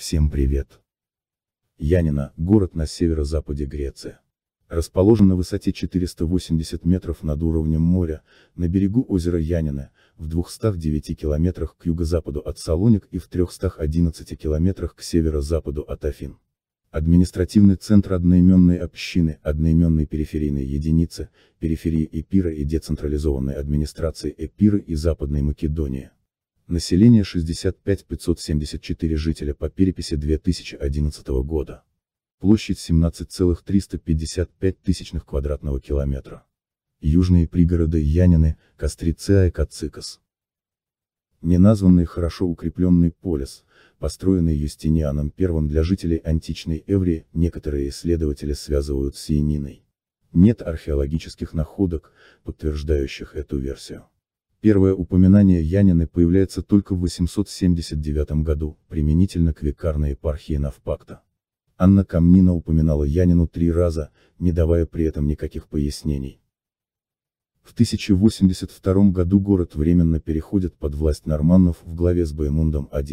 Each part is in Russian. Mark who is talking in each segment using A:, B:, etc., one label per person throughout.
A: Всем привет! Янина – город на северо-западе Греции. Расположен на высоте 480 метров над уровнем моря, на берегу озера Янина, в 209 километрах к юго-западу от Салоник и в 311 километрах к северо-западу от Афин. Административный центр одноименной общины, одноименной периферийной единицы, периферии Эпира и децентрализованной администрации Эпиры и Западной Македонии. Население 65 574 жителя по переписи 2011 года. Площадь 17,355 тысячных квадратного километра. Южные пригороды Янины, Кострица и Кацикас. Неназванный хорошо укрепленный полис, построенный Юстинианом I для жителей античной Эврии, некоторые исследователи связывают с Яниной. Нет археологических находок, подтверждающих эту версию. Первое упоминание Янины появляется только в 879 году, применительно к векарной епархии Навпакта. Анна Камнина упоминала Янину три раза, не давая при этом никаких пояснений. В 1082 году город временно переходит под власть норманнов в главе с Боемундом I.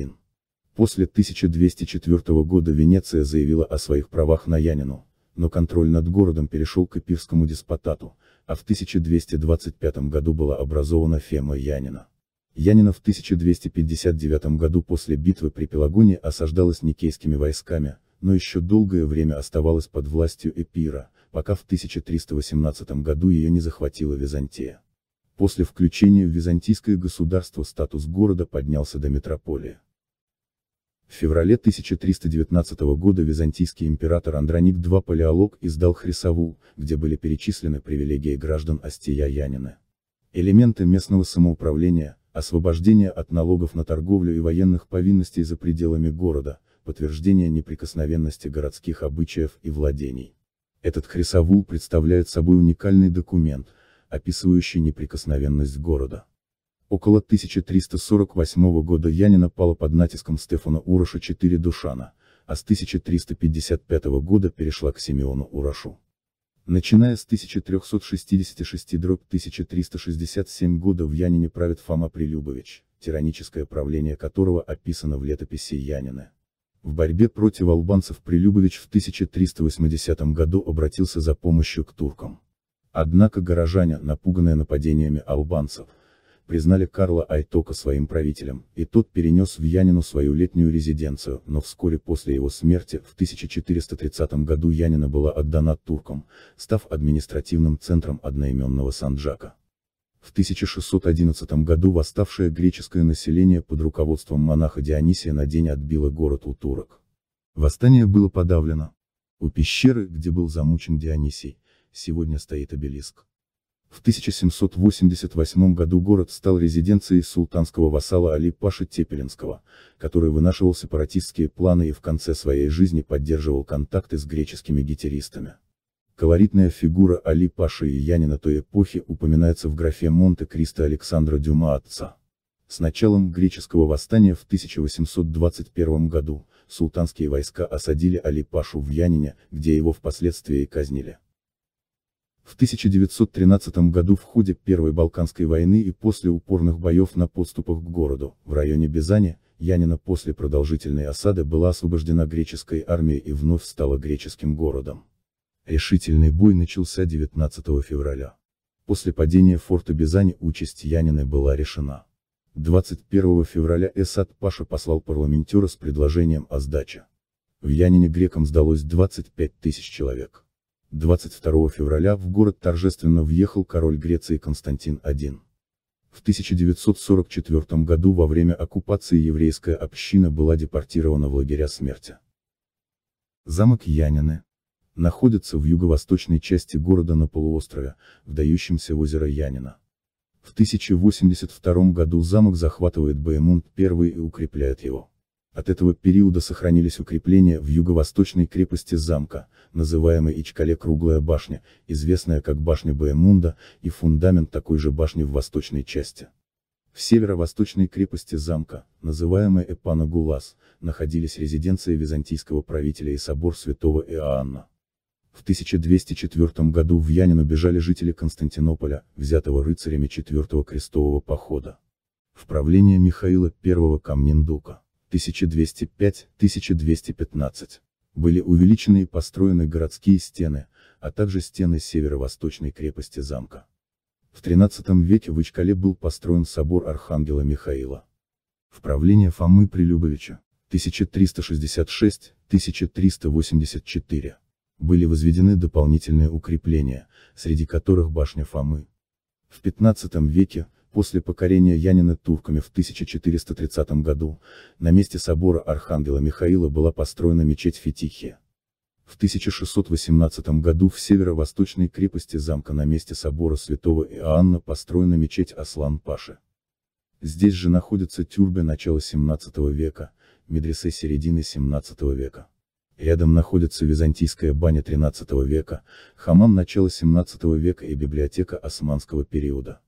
A: После 1204 года Венеция заявила о своих правах на Янину, но контроль над городом перешел к эпирскому деспотату, а в 1225 году была образована Фема Янина. Янина в 1259 году после битвы при Пелагоне осаждалась никейскими войсками, но еще долгое время оставалась под властью Эпира, пока в 1318 году ее не захватила Византия. После включения в византийское государство статус города поднялся до метрополии. В феврале 1319 года византийский император Андроник II Палеолог издал Хрисову, где были перечислены привилегии граждан Остия-Янина. Элементы местного самоуправления, освобождение от налогов на торговлю и военных повинностей за пределами города, подтверждение неприкосновенности городских обычаев и владений. Этот Хрисовул представляет собой уникальный документ, описывающий неприкосновенность города. Около 1348 года Янина пала под натиском Стефана Уроша 4 Душана, а с 1355 года перешла к Симеону Урашу. Начиная с 1366-1367 года в Янине правит Фома Прилюбович, тираническое правление которого описано в летописи Янины. В борьбе против албанцев Прилюбович в 1380 году обратился за помощью к туркам. Однако горожане, напуганные нападениями албанцев, признали Карла Айтока своим правителем, и тот перенес в Янину свою летнюю резиденцию, но вскоре после его смерти в 1430 году Янина была отдана туркам, став административным центром одноименного Санджака. В 1611 году восставшее греческое население под руководством монаха Дионисия на день отбило город у турок. Восстание было подавлено. У пещеры, где был замучен Дионисий, сегодня стоит обелиск. В 1788 году город стал резиденцией султанского вассала Али Паши Тепелинского, который вынашивал сепаратистские планы и в конце своей жизни поддерживал контакты с греческими гетеристами. Колоритная фигура Али Паши и Янина той эпохи упоминается в графе Монте-Кристо Александра Дюма отца. С началом греческого восстания в 1821 году, султанские войска осадили Али Пашу в Янине, где его впоследствии и казнили. В 1913 году в ходе Первой Балканской войны и после упорных боев на подступах к городу, в районе Бизани, Янина после продолжительной осады была освобождена греческой армией и вновь стала греческим городом. Решительный бой начался 19 февраля. После падения форта Бизани участь Янины была решена. 21 февраля Эсад Паша послал парламентера с предложением о сдаче. В Янине грекам сдалось 25 тысяч человек. 22 февраля в город торжественно въехал король Греции Константин I. В 1944 году во время оккупации еврейская община была депортирована в лагеря смерти. Замок Янины находится в юго-восточной части города на полуострове, вдающемся в озеро Янина. В 1082 году замок захватывает Баймунд I и укрепляет его. От этого периода сохранились укрепления в юго-восточной крепости замка, называемой Ичкале Круглая башня, известная как башня Баемунда, и фундамент такой же башни в восточной части. В северо-восточной крепости замка, называемой Эпана Гулас, находились резиденция византийского правителя и собор святого Иоанна. В 1204 году в Янину бежали жители Константинополя, взятого рыцарями Четвертого крестового похода. В правление Михаила I Камнендука. 1205-1215. Были увеличены и построены городские стены, а также стены северо-восточной крепости замка. В XIII веке в Ичкале был построен собор Архангела Михаила. В правление Фомы Прилюбовича 1366-1384 были возведены дополнительные укрепления, среди которых башня Фомы. В XV веке, После покорения Янина турками в 1430 году, на месте собора Архангела Михаила была построена мечеть Фетихия. В 1618 году в северо-восточной крепости замка на месте собора святого Иоанна построена мечеть Аслан-Паши. Здесь же находится тюрбе начала 17 века, медресе середины 17 века. Рядом находится византийская баня 13 века, хамам начала 17 века и библиотека османского периода.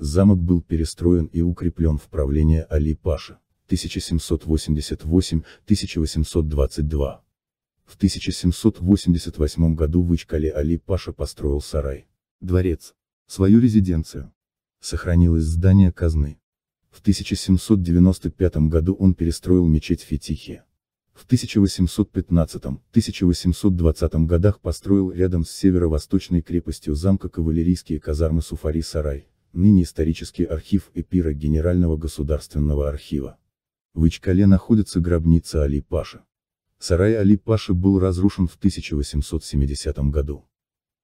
A: Замок был перестроен и укреплен в правление Али Паша, 1788-1822. В 1788 году в Ичкале Али Паша построил сарай, дворец, свою резиденцию. Сохранилось здание казны. В 1795 году он перестроил мечеть Фетихия. В 1815-1820 годах построил рядом с северо-восточной крепостью замка кавалерийские казармы Суфари-Сарай ныне исторический архив Эпира Генерального государственного архива. В Ичкале находится гробница Али Паши. Сарай Али Паши был разрушен в 1870 году.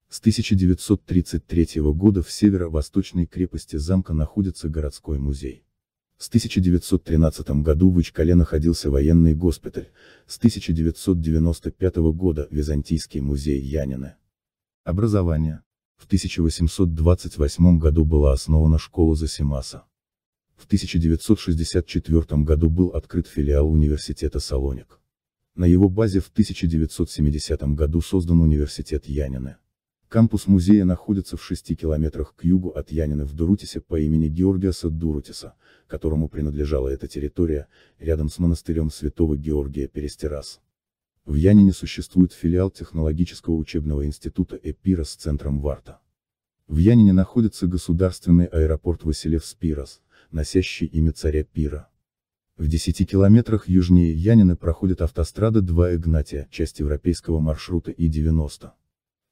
A: С 1933 года в северо-восточной крепости замка находится городской музей. С 1913 году в Ичкале находился военный госпиталь, с 1995 года Византийский музей Янины. Образование. В 1828 году была основана школа Засимаса. В 1964 году был открыт филиал университета Салоник. На его базе в 1970 году создан университет Янины. Кампус музея находится в 6 километрах к югу от Янины в Дурутисе по имени Георгиаса Дурутиса, которому принадлежала эта территория, рядом с монастырем святого Георгия Перестерас. В Янине существует филиал технологического учебного института Эпирос с центром Варта. В Янине находится государственный аэропорт Василев-Спирос, носящий имя царя Пира. В 10 километрах южнее Янины проходит автострада 2 Игнатия, часть европейского маршрута И-90.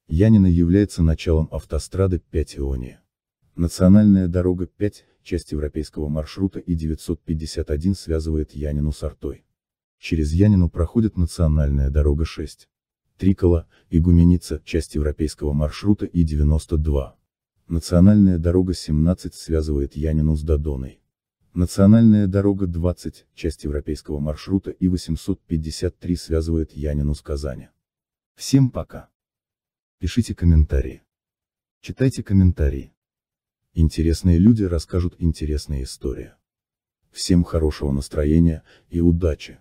A: Янина является началом автострады 5 Иония. Национальная дорога 5, часть европейского маршрута И-951 связывает Янину с Артой. Через Янину проходит национальная дорога 6. Трикола, Игуменица, часть европейского маршрута И-92. Национальная дорога 17 связывает Янину с Додоной. Национальная дорога 20, часть европейского маршрута И-853 связывает Янину с Казани. Всем пока. Пишите комментарии. Читайте комментарии. Интересные люди расскажут интересные истории. Всем хорошего настроения и удачи!